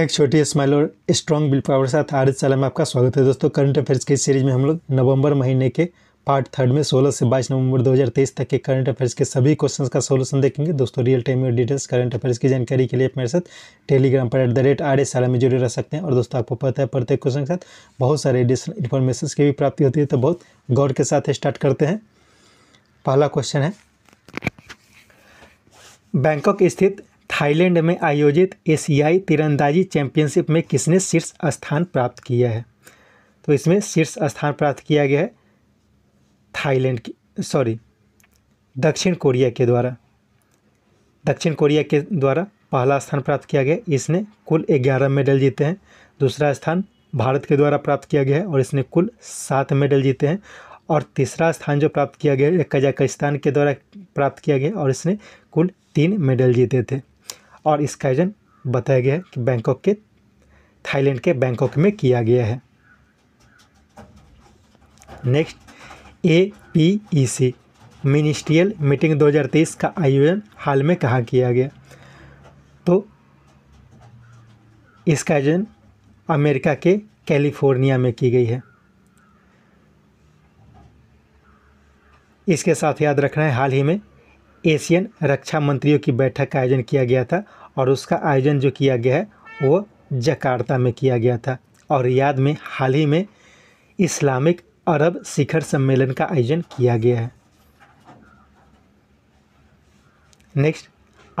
एक छोटी स्माइल और स्ट्रॉन्ग बिल पावर के साथ आर चैनल में आपका स्वागत है दोस्तों करंट अफेयर्स की सीरीज में हम लोग नवंबर महीने के पार्ट थर्ड में 16 से 22 नवंबर 2023 तक के करंट अफेयर्स के सभी क्वेश्चंस का सोल्यूशन देखेंगे दोस्तों रियल टाइम में डिटेल्स करंट अफेयर्स की जानकारी के लिए मेरे साथ टेलीग्राम पर at the rate R S में जुड़े रह सकते हैं और दोस्तों आपको पता है प्रत्येक क्वेश्चन के साथ बहुत सारे एडिशनल इन्फॉर्मेशन की भी प्राप्ति होती है तो बहुत गौर के साथ स्टार्ट करते हैं पहला क्वेश्चन है बैंकॉक स्थित थाईलैंड में आयोजित एशियाई तीरंदाजी चैंपियनशिप में किसने शीर्ष स्थान प्राप्त किया है तो इसमें शीर्ष स्थान प्राप्त किया गया है थाईलैंड की सॉरी दक्षिण कोरिया के द्वारा दक्षिण कोरिया के द्वारा पहला स्थान प्राप्त किया गया इसने कुल ग्यारह मेडल जीते हैं दूसरा स्थान भारत के द्वारा प्राप्त किया गया है और इसने कुल सात मेडल जीते हैं और तीसरा स्थान जो प्राप्त किया गया है कजाकिस्तान के द्वारा प्राप्त किया गया और इसने कुल तीन मेडल जीते थे और इसका आयोजन बताया गया है कि बैंकॉक के थाईलैंड के बैंकॉक में किया गया है next A P E C ministerial meeting 2023 का आयोजन हाल में कहाँ किया गया तो इसका आयोजन अमेरिका के कैलिफोर्निया में की गई है इसके साथ याद रखना है हाल ही में एशियन रक्षा मंत्रियों की बैठक का आयोजन किया गया था और उसका आयोजन जो किया गया है वो जकार्ता में किया गया था और रियाद में हाल ही में इस्लामिक अरब शिखर सम्मेलन का आयोजन किया गया है नेक्स्ट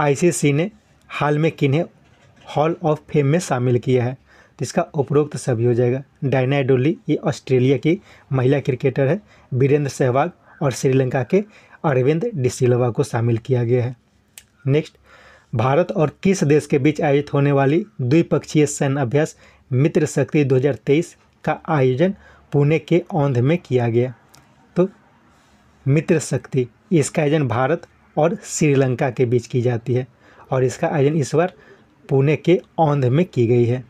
आईसीसी ने हाल में किन्हें हॉल ऑफ फेम में शामिल किया है तो इसका उपरोक्त सभी हो जाएगा डायना डोली ये ऑस्ट्रेलिया की महिला क्रिकेटर है वीरेंद्र सहवाग और श्रीलंका के अरविंद डिसिल्वा को शामिल किया गया है नेक्स्ट भारत और किस देश के बीच आयोजित होने वाली द्विपक्षीय सैन्य अभ्यास मित्र शक्ति 2023 का आयोजन पुणे के औंध में किया गया तो मित्र शक्ति इसका आयोजन भारत और श्रीलंका के बीच की जाती है और इसका आयोजन इस बार पुणे के औंध में की गई है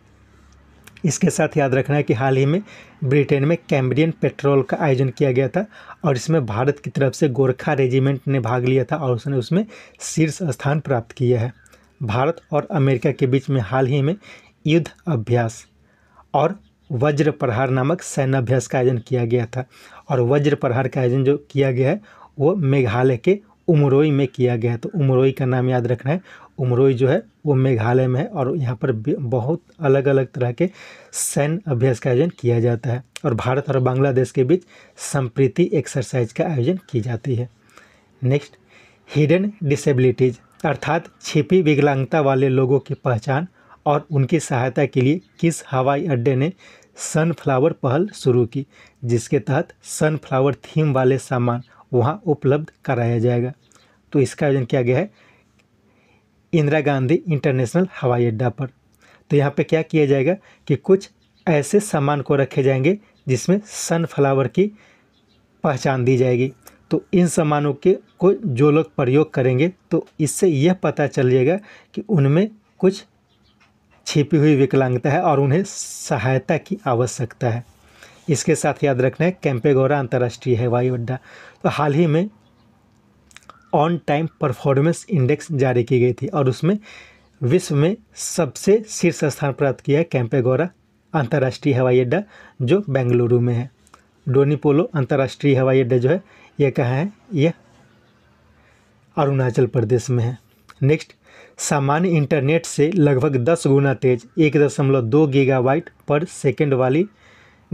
इसके साथ याद रखना है कि हाल ही में ब्रिटेन में कैम्ब्रियन पेट्रोल का आयोजन किया गया था और इसमें भारत की तरफ से गोरखा रेजिमेंट ने भाग लिया था और उसने उसमें शीर्ष स्थान प्राप्त किया है भारत और अमेरिका के बीच में हाल ही में युद्ध अभ्यास और वज्र प्रहार नामक सैन्याभ्यास का आयोजन किया गया था और वज्र प्रहार का आयोजन जो किया गया है वो मेघालय के उमरोई में किया गया है तो उमरोई का नाम याद रखना है उमरोई जो है वो मेघालय में है और यहाँ पर बहुत अलग अलग तरह के सैन्य अभ्यास का आयोजन किया जाता है और भारत और बांग्लादेश के बीच संप्रीति एक्सरसाइज का आयोजन की जाती है नेक्स्ट हिडन डिसेबिलिटीज़ अर्थात छिपी विकलांगता वाले लोगों की पहचान और उनकी सहायता के लिए किस हवाई अड्डे ने सनफ्लावर पहल शुरू की जिसके तहत सनफ्लावर थीम वाले सामान वहाँ उपलब्ध कराया जाएगा तो इसका आयोजन किया गया है इंदिरा गांधी इंटरनेशनल हवाई अड्डा पर तो यहाँ पे क्या किया जाएगा कि कुछ ऐसे सामान को रखे जाएंगे जिसमें सनफ्लावर की पहचान दी जाएगी तो इन सामानों के को जो लोग प्रयोग करेंगे तो इससे यह पता चल जाएगा कि उनमें कुछ छिपी हुई विकलांगता है और उन्हें सहायता की आवश्यकता है इसके साथ याद रखना है कैंपेगौरा अंतर्राष्ट्रीय हवाई अड्डा तो हाल ही में ऑन टाइम परफॉर्मेंस इंडेक्स जारी की गई थी और उसमें विश्व में सबसे शीर्ष स्थान प्राप्त किया है कैंपेगौरा अंतर्राष्ट्रीय हवाई अड्डा जो बेंगलुरु में है डोनीपोलो अंतर्राष्ट्रीय हवाई अड्डा जो है यह कहाँ है यह अरुणाचल प्रदेश में है नेक्स्ट सामान्य इंटरनेट से लगभग दस गुना तेज एक दशमलव दो गीगावाइट पर सेकेंड वाली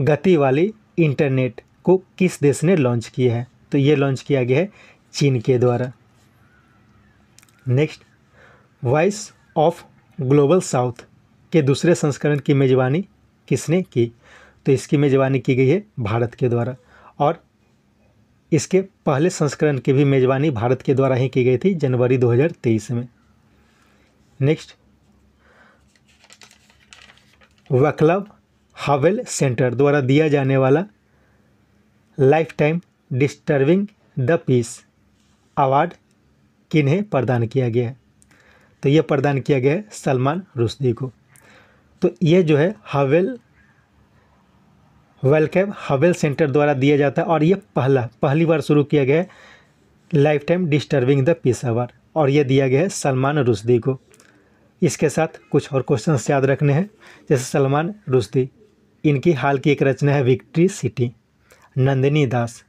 गति वाली इंटरनेट को किस देश ने लॉन्च किया है तो ये लॉन्च किया गया है चीन के द्वारा next voice of global south के दूसरे संस्करण की मेज़बानी किसने की तो इसकी मेज़बानी की गई है भारत के द्वारा और इसके पहले संस्करण की भी मेज़बानी भारत के द्वारा ही की गई थी जनवरी 2023 में नेक्स्ट वक्लब हावेल सेंटर द्वारा दिया जाने वाला lifetime disturbing the peace award किन्हें प्रदान किया गया है तो यह प्रदान किया गया है सलमान रुश्दी को तो यह जो है हवेल वेलकैब हवेल सेंटर द्वारा दिया जाता है और यह पहला पहली बार शुरू किया गया है lifetime disturbing the peace award और यह दिया गया है सलमान रुश्दी को इसके साथ कुछ और क्वेश्चन याद रखने हैं जैसे सलमान रुश्दी इनकी हाल की एक रचना है विक्ट्री सिटी नंदिनी दास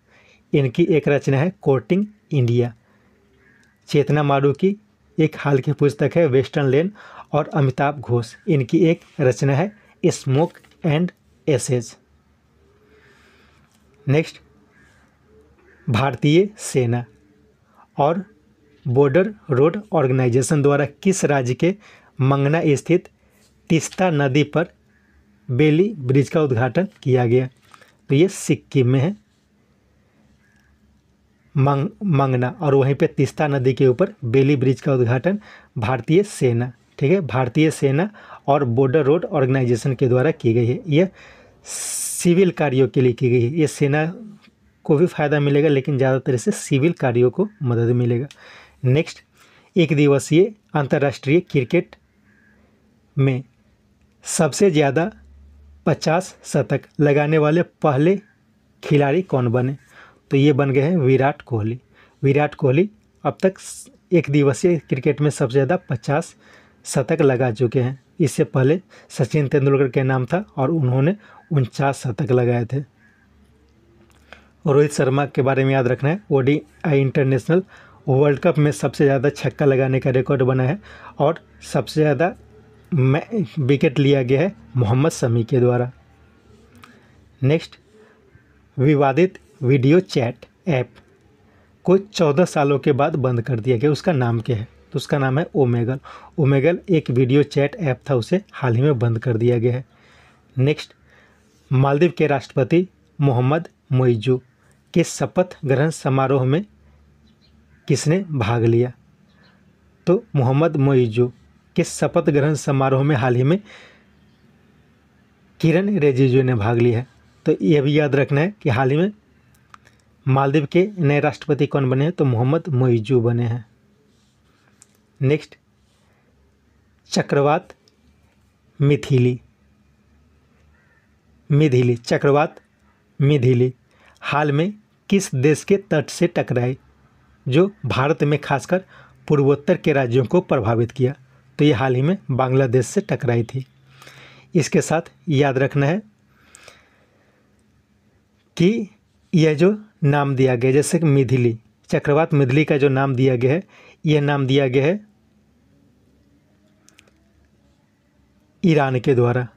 इनकी एक रचना है कोटिंग इंडिया चेतना माडू की एक हाल की पुस्तक है वेस्टर्न लेन और अमिताभ घोष इनकी एक रचना है स्मोक एंड एसेज नेक्स्ट भारतीय सेना और बॉर्डर रोड ऑर्गेनाइजेशन द्वारा किस राज्य के मंगना स्थित तिस्ता नदी पर बेली ब्रिज का उद्घाटन किया गया तो ये सिक्किम में है मांग मांगना और वहीं पे तीस्ता नदी के ऊपर बेली ब्रिज का उद्घाटन भारतीय सेना ठीक है भारतीय सेना और बॉर्डर रोड ऑर्गेनाइजेशन के द्वारा की गई है यह सिविल कार्यों के लिए की गई है ये सेना को भी फायदा मिलेगा लेकिन ज़्यादातर इसे सिविल कार्यों को मदद मिलेगा नेक्स्ट एक दिवसीय अंतर्राष्ट्रीय क्रिकेट में सबसे ज़्यादा पचास शतक लगाने वाले पहले खिलाड़ी कौन बने तो ये बन गए हैं विराट कोहली विराट कोहली अब तक एक दिवसीय क्रिकेट में सबसे ज़्यादा पचास शतक लगा चुके हैं इससे पहले सचिन तेंदुलकर के नाम था और उन्होंने उनचास शतक लगाए थे रोहित शर्मा के बारे में याद रखना है आई इंटरनेशनल वर्ल्ड कप में सबसे ज़्यादा छक्का लगाने का रिकॉर्ड बना है और सबसे ज़्यादा विकेट लिया गया है मोहम्मद शमी के द्वारा नेक्स्ट विवादित वीडियो चैट ऐप को चौदह सालों के बाद बंद कर दिया गया उसका नाम क्या है तो उसका नाम है ओमेगल ओमेगल एक वीडियो चैट ऐप था उसे हाल ही में बंद कर दिया गया है नेक्स्ट मालदीव के राष्ट्रपति मोहम्मद मोइजू के शपथ ग्रहण समारोह में किसने भाग लिया तो मोहम्मद मोइजू के शपथ ग्रहण समारोह में हाल ही में किरण रिजिजू ने भाग लिया है तो यह भी याद रखना है कि हाल ही में मालदीव के नए राष्ट्रपति कौन बने हैं तो मोहम्मद मोइजू बने हैं नेक्स्ट चक्रवात मिथिली मिथिली चक्रवात मिथिली हाल में किस देश के तट से टकराई जो भारत में खासकर पूर्वोत्तर के राज्यों को प्रभावित किया तो ये हाल ही में बांग्लादेश से टकराई थी इसके साथ याद रखना है कि यह जो नाम दिया गया जैसे कि मिथिली चक्रवात मिथिली का जो नाम दिया गया है यह नाम दिया गया है ईरान के द्वारा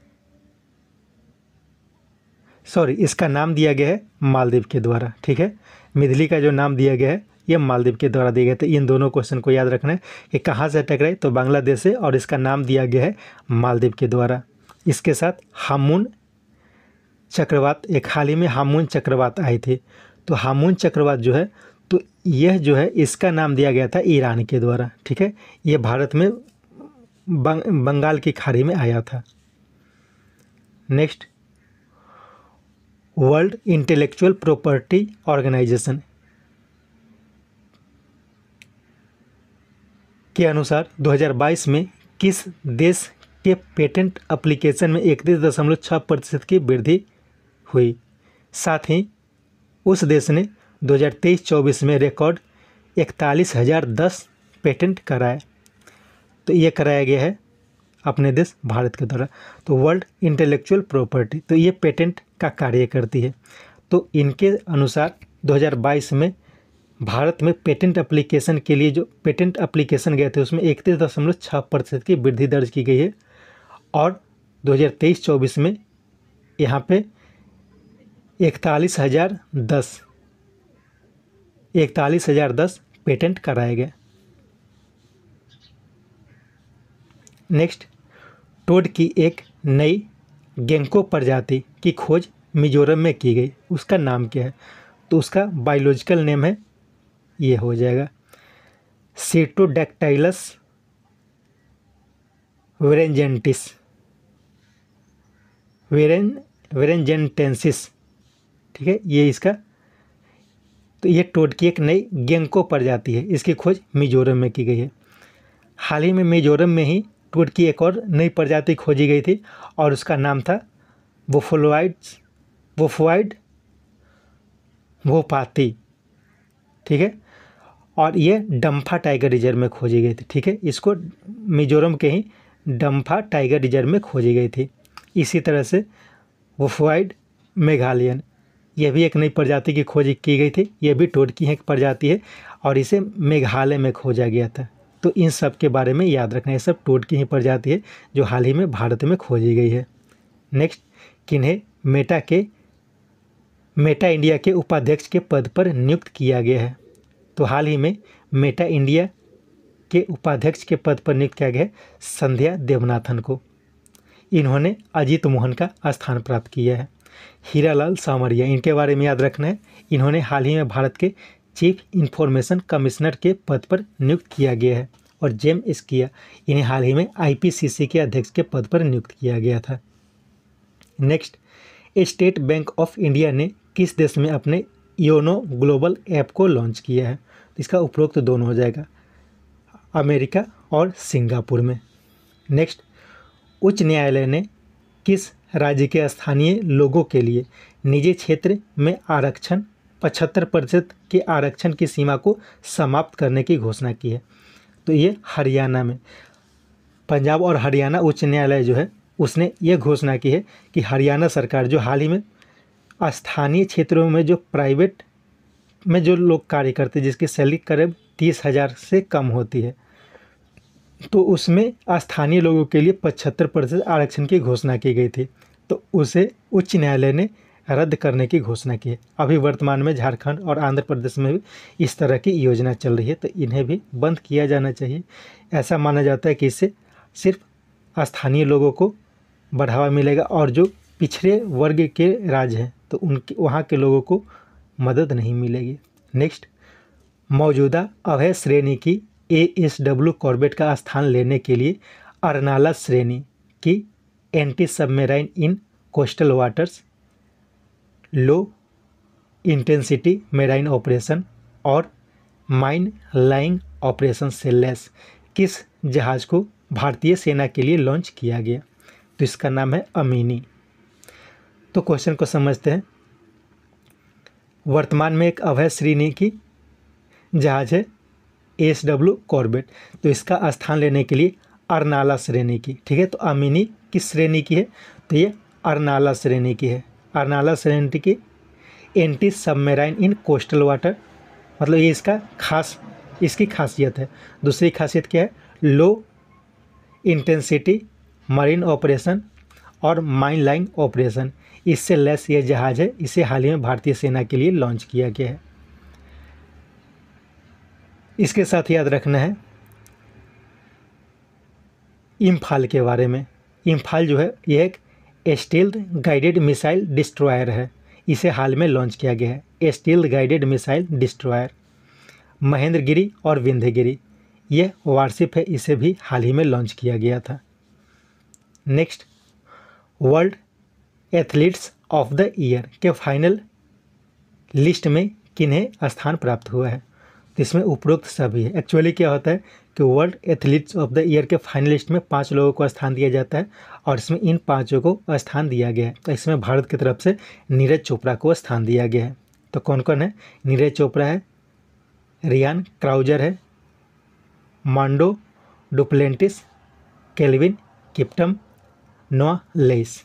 सॉरी इसका नाम दिया गया है मालदीव के द्वारा ठीक है मिथिली का जो नाम दिया गया है यह मालदीव के द्वारा दिया गया तो इन दोनों क्वेश्चन को याद रखना है कि कहाँ से अटक रहे तो बांग्लादेश से और इसका नाम दिया गया है मालदीव के द्वारा इसके साथ हामुन चक्रवात एक हाल ही में हामून चक्रवात आए थे तो हामून चक्रवात जो है तो यह जो है इसका नाम दिया गया था ईरान के द्वारा ठीक है यह भारत में बंग, बंगाल की खाड़ी में आया था next world intellectual property organisation के अनुसार 2022 में किस देश के पेटेंट एप्लीकेशन में इकतीस दशमलव छः प्रतिशत की वृद्धि हुई साथ ही उस देश ने 2023-24 में रिकॉर्ड इकतालीस हज़ार दस पेटेंट कराए तो ये कराया गया है अपने देश भारत के द्वारा तो वर्ल्ड इंटेलेक्चुअल प्रॉपर्टी तो ये पेटेंट का कार्य करती है तो इनके अनुसार 2022 में भारत में पेटेंट एप्लीकेशन के लिए जो पेटेंट एप्लीकेशन गए थे उसमें इकतीस दशमलव छः प्रतिशत की वृद्धि दर्ज की गई है और 2023-24 में यहाँ पे इकतालीस हज़ार दस इकतालीस हज़ार दस पेटेंट कराए गए नेक्स्ट टोड की एक नई गेंको प्रजाति की खोज मिजोरम में की गई उसका नाम क्या है तो उसका बायोलॉजिकल नेम है ये हो जाएगा सीटोडेक्टाइलस वेरेंजेंटिस वेरेन वेरेंजेंटेंसिस ठीक है ये इसका तो ये टोट की एक नई गेंको प्रजाति है इसकी खोज मिजोरम में की गई है हाल ही में मिजोरम में ही टोट की एक और नई प्रजाति खोजी गई थी और उसका नाम था वोफोलोइड्स वोफोइड वोपाती ठीक है और ये डम्फा टाइगर रिजर्व में खोजी गई थी ठीक है इसको मिजोरम के ही डम्फा टाइगर रिजर्व में खोजी गई थी इसी तरह से वोफोइड मेघालयन यह भी एक नई प्रजाति की खोज की गई थी यह भी टोटकी एक प्रजाति है और इसे मेघालय में खोजा गया था तो इन सब के बारे में याद रखना है सब टोटकी ही प्रजाति है जो हाल ही में भारत में खोजी गई है नेक्स्ट किन्हें मेटा के मेटा इंडिया के उपाध्यक्ष के पद पर नियुक्त किया गया है तो हाल ही में मेटा इंडिया के उपाध्यक्ष के पद पर नियुक्त किया गया है संध्या देवनाथन को इन्होंने अजीत मोहन का स्थान प्राप्त किया है हीरालाल सामरिया इनके बारे में याद रखना है इन्होंने हाल ही में भारत के चीफ इन्फॉर्मेशन कमिश्नर के पद पर नियुक्त किया गया है और जेम इसकिया इन्हें हाल ही में आईपीसीसी के अध्यक्ष के पद पर नियुक्त किया गया था next State Bank of India ने किस देश में अपने योनो ग्लोबल ऐप को लॉन्च किया है तो इसका उपरोक्त तो दोनों हो जाएगा अमेरिका और सिंगापुर में नेक्स्ट उच्च न्यायालय ने किस राज्य के स्थानीय लोगों के लिए निजी क्षेत्र में आरक्षण पचहत्तर प्रतिशत के आरक्षण की सीमा को समाप्त करने की घोषणा की है तो ये हरियाणा में पंजाब और हरियाणा उच्च न्यायालय जो है उसने ये घोषणा की है कि हरियाणा सरकार जो हाल ही में स्थानीय क्षेत्रों में जो प्राइवेट में जो लोग कार्य करते हैं जिसकी सैलरी करीब तीस हज़ार से कम होती है तो उसमें स्थानीय लोगों के लिए पचहत्तर प्रतिशत आरक्षण की घोषणा की गई थी तो उसे उच्च न्यायालय ने रद्द करने की घोषणा की है अभी वर्तमान में झारखंड और आंध्र प्रदेश में भी इस तरह की योजना चल रही है तो इन्हें भी बंद किया जाना चाहिए ऐसा माना जाता है कि इससे सिर्फ स्थानीय लोगों को बढ़ावा मिलेगा और जो पिछड़े वर्ग के राज्य हैं तो उनके वहाँ के लोगों को मदद नहीं मिलेगी नेक्स्ट मौजूदा अवैध श्रेणी की ए एस डब्ल्यू कॉर्बेट का स्थान लेने के लिए अरनाला श्रेणी की anti submarine in coastal waters low intensity marine operation और माइन लाइंग ऑपरेशन से लेस किस जहाज़ को भारतीय सेना के लिए लॉन्च किया गया तो इसका नाम है अमीनी तो क्वेश्चन को समझते हैं वर्तमान में एक अभय श्रेणी की जहाज है एस डब्ल्यू कॉर्बेट तो इसका स्थान लेने के लिए अरनाला श्रेणी की ठीक है तो अमीनी किस श्रेणी की है तो ये अरनाला श्रेणी की है अरनाला श्रेणी की anti submarine in coastal water मतलब ये इसका खास इसकी खासियत है दूसरी खासियत क्या है लो इंटेंसिटी मरीन ऑपरेशन और माइन लाइन ऑपरेशन इससे लेस ये जहाज़ है इसे हाल ही में भारतीय सेना के लिए लॉन्च किया गया है इसके साथ याद रखना है इम्फाल के बारे में इम्फाल जो है यह एक स्टील्ड गाइडेड मिसाइल डिस्ट्रॉयर है इसे हाल में लॉन्च किया गया है stealth guided missile destroyer Mahendragiri और विंध्यगिरी यह वारशिप है इसे भी हाल ही में लॉन्च किया गया था next world athletes of the year के फाइनल लिस्ट में किन्हें स्थान प्राप्त हुआ है जिसमें उपरोक्त सभी है एक्चुअली क्या होता है कि world athletes of the year के फाइनलिस्ट में पाँच लोगों को स्थान दिया जाता है और इसमें इन पाँचों को स्थान दिया गया है तो इसमें भारत की तरफ से नीरज चोपड़ा को स्थान दिया गया है तो कौन कौन है नीरज चोपड़ा है रियान क्राउजर है Mondo Duplantis Kelvin Kiptum Noah Lyles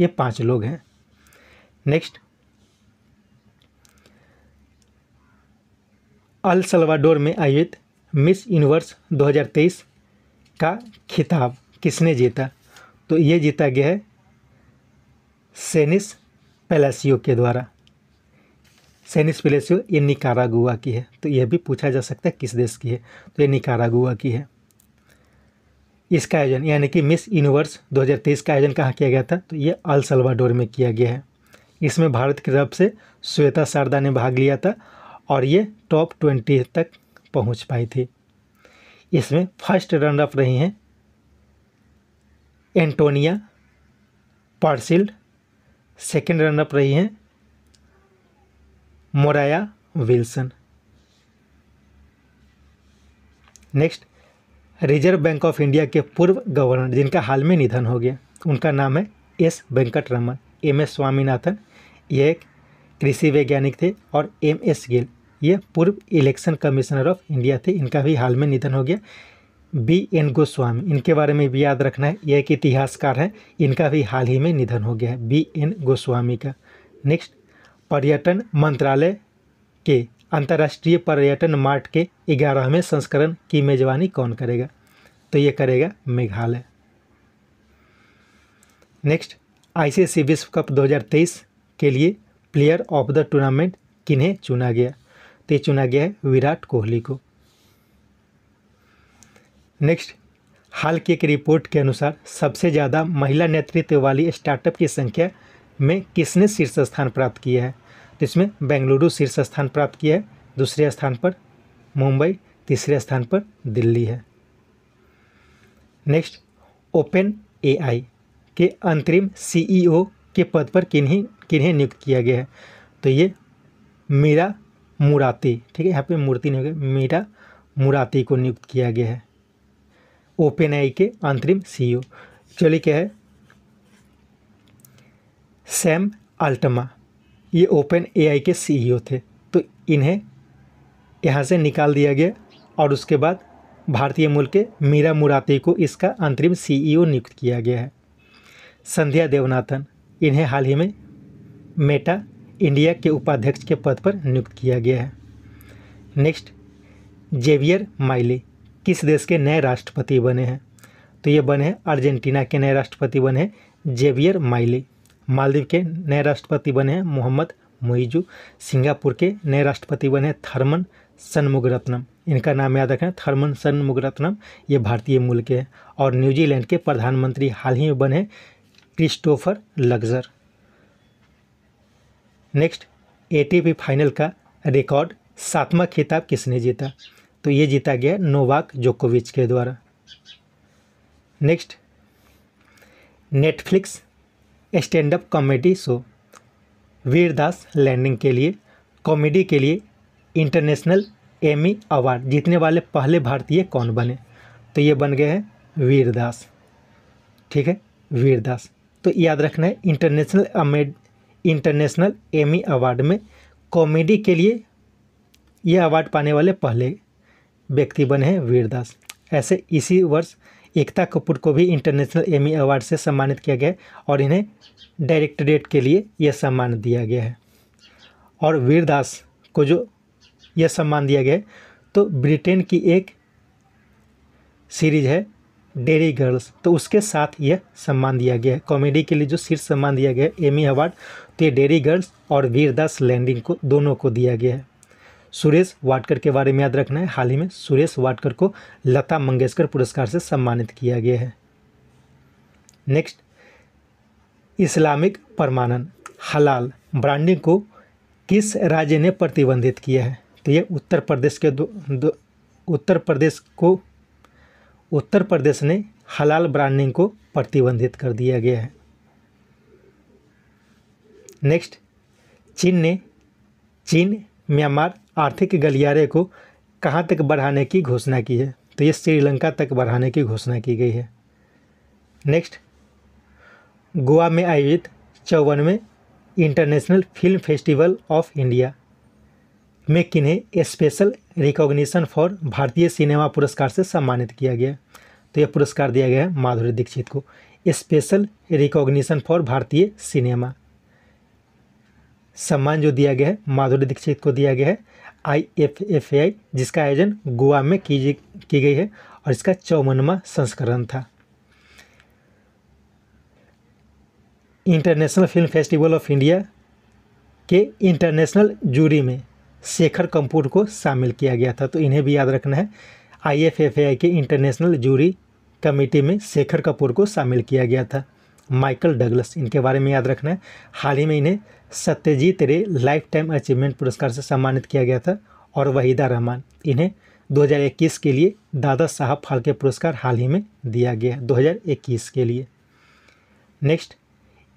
ये पाँच लोग हैं नेक्स्ट अल सलवाडोर में आयोजित मिस यूनिवर्स 2023 का खिताब किसने जीता तो ये जीता गया है सेनिस पेलेसियो के द्वारा सेनिस पेलेसियो ये निकारागुआ की है तो यह भी पूछा जा सकता है किस देश की है तो ये निकारागुआ की है इसका आयोजन यानी कि मिस यूनिवर्स 2023 का आयोजन कहाँ किया गया था तो ये अल सलवाडोर में किया गया है इसमें भारत की तरफ से श्वेता शारदा ने भाग लिया था और ये टॉप ट्वेंटी तक पहुंच पाई थी इसमें फर्स्ट रनअप रही हैं एंटोनिया पार्सिल्ड सेकेंड रनअप रही हैं मोराया Wilson next Reserve Bank of India के पूर्व गवर्नर जिनका हाल में निधन हो गया उनका नाम है S Venkataraman M S Swaminathan ये एक कृषि वैज्ञानिक थे और एम एस गिल ये पूर्व इलेक्शन कमिश्नर ऑफ इंडिया थे इनका भी हाल में निधन हो गया बी एन गोस्वामी इनके बारे में भी याद रखना है यह एक इतिहासकार है इनका भी हाल ही में निधन हो गया है बी एन गोस्वामी का नेक्स्ट पर्यटन मंत्रालय के अंतर्राष्ट्रीय पर्यटन मार्ट के ग्यारहवें संस्करण की मेजबानी कौन करेगा तो ये करेगा मेघालय नेक्स्ट आईसीसी विश्व कप 2023 के लिए प्लेयर ऑफ द टूर्नामेंट किन्हें चुना गया तो ये चुना गया है विराट कोहली को नेक्स्ट हाल की एक रिपोर्ट के अनुसार सबसे ज़्यादा महिला नेतृत्व वाली स्टार्टअप की संख्या में किसने शीर्ष स्थान प्राप्त किया है तो इसमें बेंगलुरु शीर्ष स्थान प्राप्त किया है दूसरे स्थान पर मुंबई तीसरे स्थान पर दिल्ली है नेक्स्ट ओपन एआई के अंतरिम सीईओ के पद पर किन्हीं किन्हें नियुक्त किया गया है तो ये मीरा मुराती ठीक है यहाँ पे मूर्ति नहीं हो गया मीरा मुराती को नियुक्त किया गया है ओपन आई के अंतरिम सीईओ चलिए क्या है सैम अल्टमा ये ओपन एआई के सीईओ थे तो इन्हें यहाँ से निकाल दिया गया और उसके बाद भारतीय मूल के मीरा मुराती को इसका अंतरिम सीईओ नियुक्त किया गया है संध्या देवनाथन इन्हें हाल ही में मेटा इंडिया के उपाध्यक्ष के पद पर नियुक्त किया गया है नेक्स्ट जेवियर माइली किस देश के नए राष्ट्रपति बने हैं तो ये बने हैं अर्जेंटीना के नए राष्ट्रपति बने हैं जेवियर माइली मालदीव के नए राष्ट्रपति बने हैं मोहम्मद मोइजू सिंगापुर के नए राष्ट्रपति बने हैं थर्मन सनमुगरत्नम इनका नाम याद रखें थर्मन सनमुगरत्नम ये भारतीय मूल के हैं और न्यूजीलैंड के प्रधानमंत्री हाल ही में बने क्रिस्टोफर लग्जर नेक्स्ट एटीपी फाइनल का रिकॉर्ड सातवां खिताब किसने जीता तो ये जीता गया नोवाक जोकोविच के द्वारा next Netflix stand up comedy show Vir Das landing के लिए कॉमेडी के लिए इंटरनेशनल एमी अवार्ड जीतने वाले पहले भारतीय कौन बने तो ये बन गए हैं वीरदास ठीक है वीरदास तो याद रखना है इंटरनेशनल अमेड इंटरनेशनल एमी अवार्ड में कॉमेडी के लिए ये अवार्ड पाने वाले पहले व्यक्ति बने हैं वीरदास ऐसे इसी वर्ष एकता कपूर को भी इंटरनेशनल एमी अवार्ड से सम्मानित किया गया और इन्हें डायरेक्टरेट के लिए यह सम्मान दिया गया है और वीरदास को जो यह सम्मान दिया गया तो ब्रिटेन की एक सीरीज है डेरी गर्ल्स तो उसके साथ यह सम्मान दिया गया है कॉमेडी के लिए जो शीर्ष सम्मान दिया गया है एमी अवार्ड तो ये डेरी गर्ल्स और वीरदास लैंडिंग को दोनों को दिया गया है सुरेश वाडकर के बारे में याद रखना है हाल ही में सुरेश वाडकर को लता मंगेशकर पुरस्कार से सम्मानित किया गया है नेक्स्ट इस्लामिक परमानन हलाल ब्रांडिंग को किस राज्य ने प्रतिबंधित किया है तो यह उत्तर प्रदेश के दो, दो उत्तर प्रदेश को उत्तर प्रदेश ने हलाल ब्रांडिंग को प्रतिबंधित कर दिया गया है नेक्स्ट चीन ने चीन म्यांमार आर्थिक गलियारे को कहाँ तक बढ़ाने की घोषणा की है तो ये श्रीलंका तक बढ़ाने की घोषणा की गई है नेक्स्ट गोवा में आयोजित चौवनवें international film festival of India में किन्हें स्पेशल रिकॉग्निशन फॉर भारतीय सिनेमा पुरस्कार से सम्मानित किया गया तो यह पुरस्कार दिया गया है माधुरी दीक्षित को स्पेशल रिकॉग्निशन फॉर भारतीय सिनेमा सम्मान जो दिया गया है माधुरी दीक्षित को दिया गया है आई एफ एफ आई जिसका आयोजन गोवा में की की गई है और इसका चौवनवा संस्करण था international film festival of India के इंटरनेशनल जूरी में शेखर कंपूर को शामिल किया गया था तो इन्हें भी याद रखना है आईएफएफएआई के इंटरनेशनल जूरी कमेटी में शेखर कपूर को शामिल किया गया था माइकल डगलस इनके बारे में याद रखना है हाल ही में इन्हें सत्यजीत रे लाइफ टाइम अचीवमेंट पुरस्कार से सम्मानित किया गया था और वहीदा रहमान इन्हें 2021 के लिए दादा साहब फाल्के पुरस्कार हाल ही में दिया गया है इक्कीस के लिए नेक्स्ट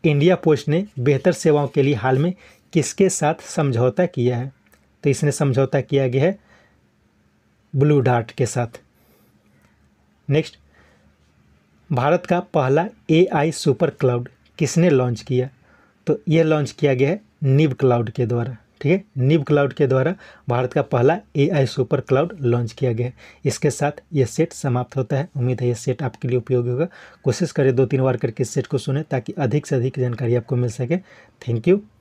इंडिया पोस्ट ने बेहतर सेवाओं के लिए हाल में किसके साथ समझौता किया है तो इसने समझौता किया गया है ब्लू डार्ट के साथ नेक्स्ट भारत का पहला एआई सुपर क्लाउड किसने लॉन्च किया तो यह लॉन्च किया गया है निब क्लाउड के द्वारा ठीक है निब क्लाउड के द्वारा भारत का पहला एआई सुपर क्लाउड लॉन्च किया गया है इसके साथ यह सेट समाप्त होता है उम्मीद है यह सेट आपके लिए उपयोगी होगा कोशिश करें दो तीन बार करके इस सेट को सुने ताकि अधिक से अधिक जानकारी आपको मिल सके थैंक यू